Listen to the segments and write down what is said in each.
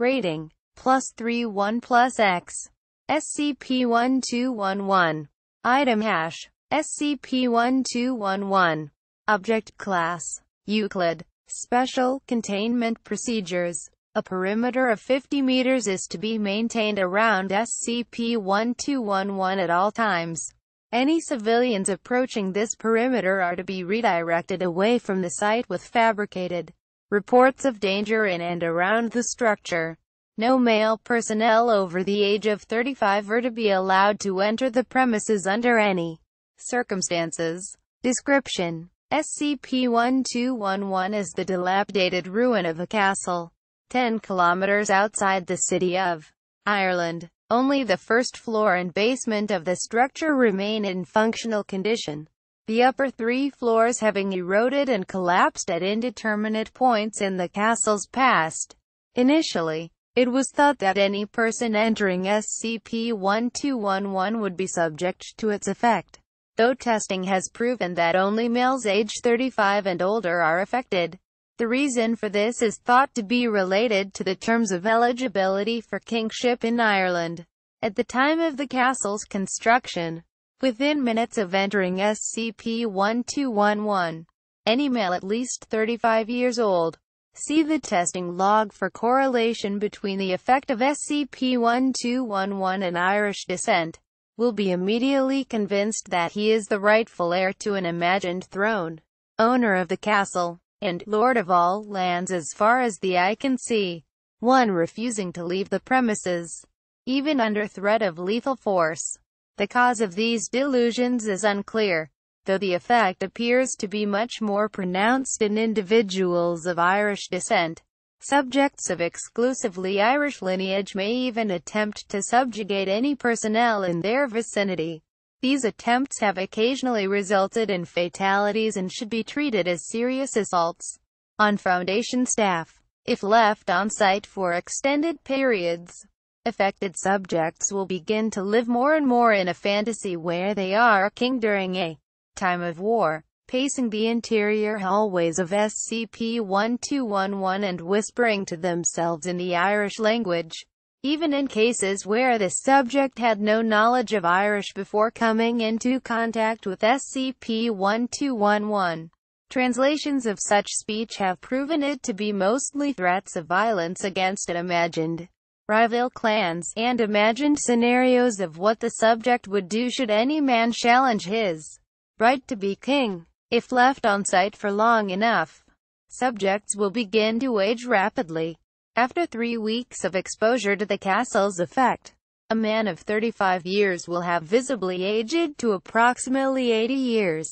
Rating. Plus 3 1 plus X. SCP-1211. Item hash. SCP-1211. Object class. Euclid. Special containment procedures. A perimeter of 50 meters is to be maintained around SCP-1211 at all times. Any civilians approaching this perimeter are to be redirected away from the site with fabricated reports of danger in and around the structure. No male personnel over the age of 35 were to be allowed to enter the premises under any circumstances. Description SCP-1211 is the dilapidated ruin of a castle, 10 kilometers outside the city of Ireland. Only the first floor and basement of the structure remain in functional condition the upper three floors having eroded and collapsed at indeterminate points in the castle's past. Initially, it was thought that any person entering SCP-1211 would be subject to its effect, though testing has proven that only males aged 35 and older are affected. The reason for this is thought to be related to the terms of eligibility for kingship in Ireland. At the time of the castle's construction, Within minutes of entering SCP-1211, any male at least 35 years old, see the testing log for correlation between the effect of SCP-1211 and Irish descent, will be immediately convinced that he is the rightful heir to an imagined throne, owner of the castle, and lord of all lands as far as the eye can see, one refusing to leave the premises, even under threat of lethal force. The cause of these delusions is unclear, though the effect appears to be much more pronounced in individuals of Irish descent. Subjects of exclusively Irish lineage may even attempt to subjugate any personnel in their vicinity. These attempts have occasionally resulted in fatalities and should be treated as serious assaults on Foundation staff, if left on site for extended periods. Affected subjects will begin to live more and more in a fantasy where they are a king during a time of war, pacing the interior hallways of SCP-1211 and whispering to themselves in the Irish language, even in cases where the subject had no knowledge of Irish before coming into contact with SCP-1211. Translations of such speech have proven it to be mostly threats of violence against an imagined rival clans, and imagined scenarios of what the subject would do should any man challenge his right to be king. If left on site for long enough, subjects will begin to age rapidly. After three weeks of exposure to the castle's effect, a man of 35 years will have visibly aged to approximately 80 years.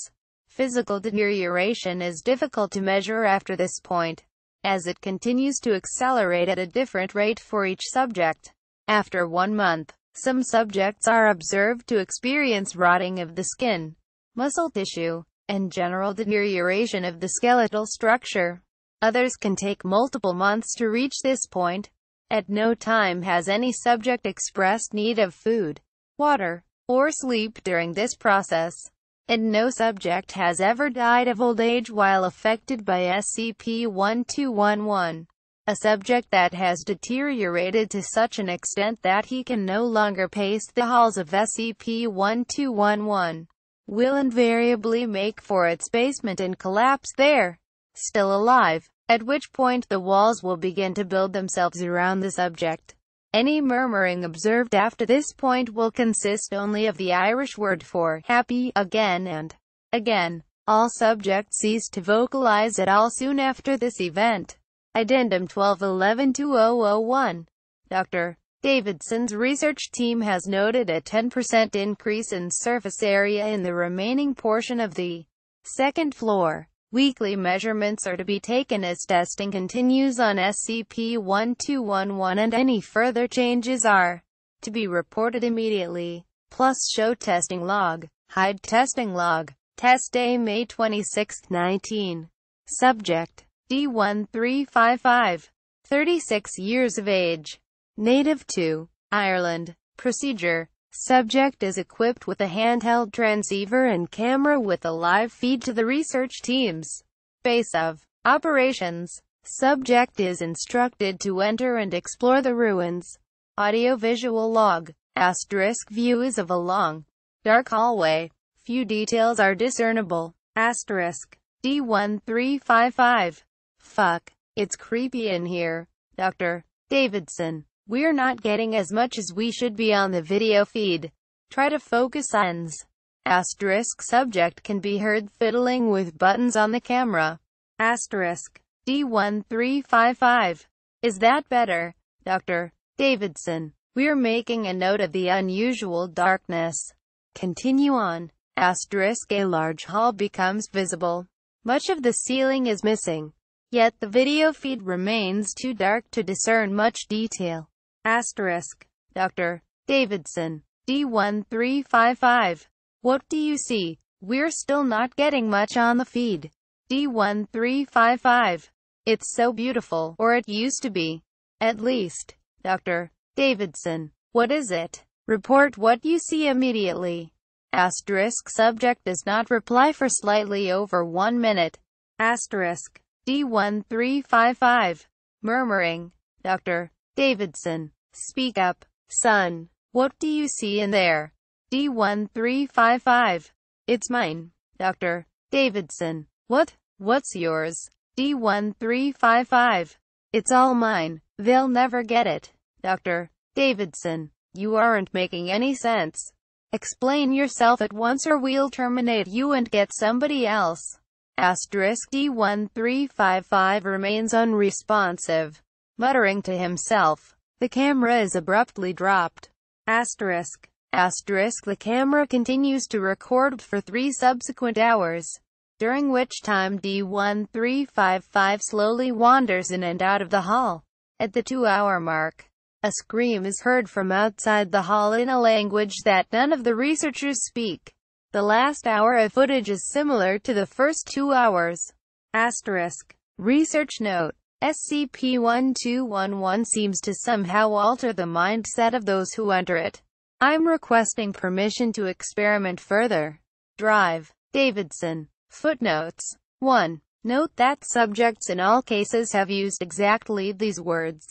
Physical deterioration is difficult to measure after this point, as it continues to accelerate at a different rate for each subject. After one month, some subjects are observed to experience rotting of the skin, muscle tissue, and general deterioration of the skeletal structure. Others can take multiple months to reach this point. At no time has any subject expressed need of food, water, or sleep during this process and no subject has ever died of old age while affected by SCP-1211, a subject that has deteriorated to such an extent that he can no longer pace the halls of SCP-1211, will invariably make for its basement and collapse there, still alive, at which point the walls will begin to build themselves around the subject. Any murmuring observed after this point will consist only of the Irish word for happy, again and again. All subjects cease to vocalize at all soon after this event. Addendum 1211-2001 Dr. Davidson's research team has noted a 10% increase in surface area in the remaining portion of the second floor. Weekly measurements are to be taken as testing continues on SCP-1211 and any further changes are to be reported immediately. Plus show testing log, hide testing log, test day May 26, 19. Subject, D1355, 36 years of age, native to Ireland, procedure, Subject is equipped with a handheld transceiver and camera with a live feed to the research team's base of operations. Subject is instructed to enter and explore the ruins. Audiovisual log. Asterisk view is of a long, dark hallway. Few details are discernible. Asterisk. D1355. Fuck. It's creepy in here, Dr. Davidson. We're not getting as much as we should be on the video feed. Try to focus on Asterisk subject can be heard fiddling with buttons on the camera. Asterisk. D1355. Is that better? Dr. Davidson. We're making a note of the unusual darkness. Continue on. Asterisk a large hall becomes visible. Much of the ceiling is missing. Yet the video feed remains too dark to discern much detail. Asterisk. Dr. Davidson. D1355. What do you see? We're still not getting much on the feed. D1355. It's so beautiful, or it used to be. At least. Dr. Davidson. What is it? Report what you see immediately. Asterisk subject does not reply for slightly over one minute. Asterisk. D1355. Murmuring. Dr. Davidson. Speak up, son. What do you see in there? D1355. It's mine, Dr. Davidson. What? What's yours? D1355. It's all mine. They'll never get it. Dr. Davidson, you aren't making any sense. Explain yourself at once or we'll terminate you and get somebody else. Asterisk D1355 remains unresponsive, muttering to himself. The camera is abruptly dropped. Asterisk. Asterisk the camera continues to record for three subsequent hours, during which time D1355 slowly wanders in and out of the hall. At the two-hour mark, a scream is heard from outside the hall in a language that none of the researchers speak. The last hour of footage is similar to the first two hours. Asterisk. Research note. SCP-1211 seems to somehow alter the mindset of those who enter it. I'm requesting permission to experiment further. Drive. Davidson. Footnotes. 1. Note that subjects in all cases have used exactly these words.